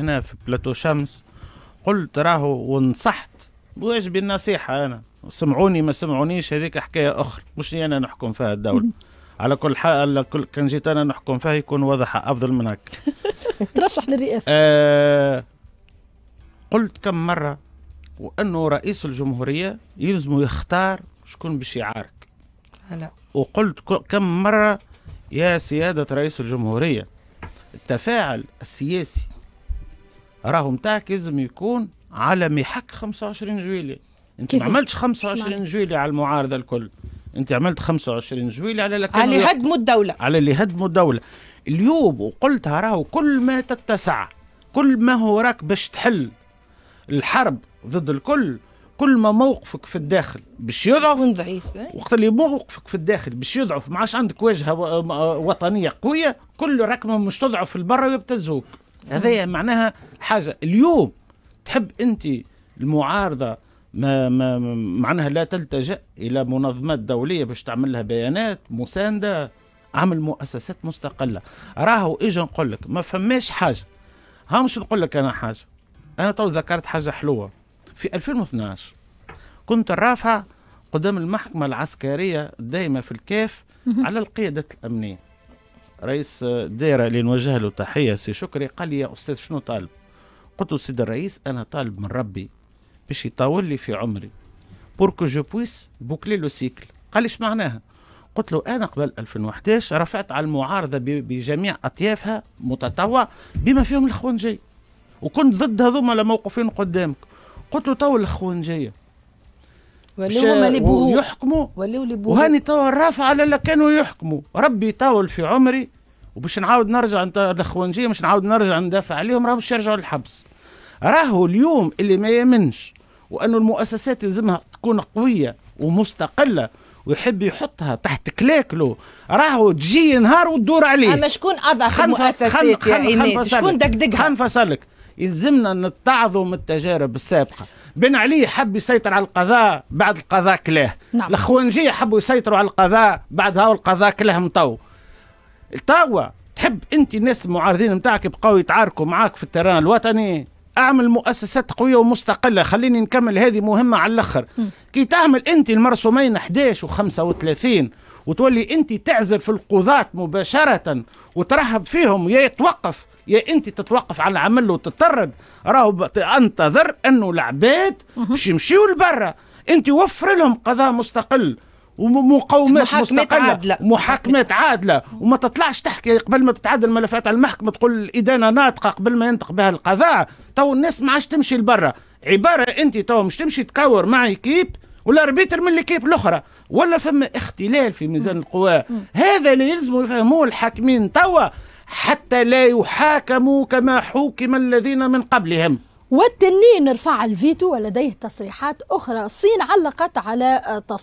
هنا في بلاتو شمس قلت راهو ونصحت واجبي النصيحة أنا سمعوني ما سمعونيش هذيك حكاية أخرى مش أنا نحكم فيها الدولة على كل حال كل كان جيت أنا نحكم فيها يكون وضعها أفضل من هكا ترشح للرئاسة آه، قلت كم مرة وأنه رئيس الجمهورية يلزم يختار شكون باش يعارك هلا وقلت كم مرة يا سيادة رئيس الجمهورية التفاعل السياسي راهو نتاعك لازم يكون على محك 25 جويلي انت ما عملتش 25 جويلي على المعارضه الكل انت عملت 25 جويلي على على اللي هدموا الدوله على اللي هدموا الدوله اليوم وقلتها راهو كل ما تتسع كل ما هو راك باش تحل الحرب ضد الكل كل ما موقفك في الداخل باش يضعف ضعيف إيه؟ وقت اللي موقفك في الداخل باش يضعف ما عادش عندك واجهه آه، وطنيه قويه كل راك مش تضعف في البرة ويبتزوك هذا معناها حاجه اليوم تحب انت المعارضه ما, ما معناها لا تلتجا الى منظمات دوليه باش تعمل لها بيانات مسانده عمل مؤسسات مستقله راهو اجا نقول لك ما فماش حاجه ها مش نقول لك انا حاجه انا تو ذكرت حاجه حلوه في 2012 كنت رافع قدام المحكمه العسكريه دائما في الكاف على القيادات الامنيه رئيس دائره اللي نوجه له تحيه سي شكري قال لي يا استاذ شنو طالب؟ قلت له سيدي الرئيس انا طالب من ربي باش يطول لي في عمري بوركو جو بويس بوكلي لو سيكل قال لي معناها؟ قلت له انا قبل 2011 رفعت على المعارضه بجميع اطيافها متطوع بما فيهم الخونجي وكنت ضد هذوما لموقفين قدامك قلت له تو الخونجيه ولو ما لبوه يحكموا ولو لبوه وهاني توا الرافع على اللي كانوا يحكموا ربي يطول في عمري وباش نعاود نرجع انت الاخوانجيه باش نعاود نرجع ندافع عليهم راهو باش يرجعوا للحبس راهو اليوم اللي ما يامنش وانه المؤسسات لازمها تكون قويه ومستقله ويحب يحطها تحت كلاكلو راهو تجي نهار وتدور عليه اما شكون اضعف المؤسسات خن خن خن شكون دقدقها خنفصلك يلزمنا نتعظم التجارب السابقة بن علي حب يسيطر على القضاء بعد القضاء كلاه نعم. الخوانجية حبوا يسيطروا على القضاء بعد هاو القضاء كلاه مطو توا تحب انت الناس المعارضين نتاعك يبقاو يتعاركوا معاك في التران الوطني اعمل مؤسسات قويه ومستقله خليني نكمل هذه مهمه على الاخر كي تعمل انت المرسومين 11 و35 وتولي انت تعزل في القضاة مباشره وترهب فيهم يا يتوقف يا انت تتوقف على العمل وتطرد راهو انتظر انه العباد باش يمشيو لبرا انت وفر لهم قضاء مستقل ومقاومات محاكمات مستقله عادلة. محاكمات عادله وما تطلعش تحكي قبل ما تتعادل الملفات على المحكمه تقول الادانه ناطقه قبل ما ينطق بها القضاء تو الناس ما عادش تمشي لبرا عباره انت تو مش تمشي تكور مع كيب والاربيتر من الكيب الاخرى ولا فما اختلال في ميزان القوى هذا اللي يلزم يفهموه الحاكمين توا حتى لا يحاكموا كما حوكم الذين من قبلهم والتنين رفع الفيتو ولديه تصريحات أخرى الصين علقت على تصوير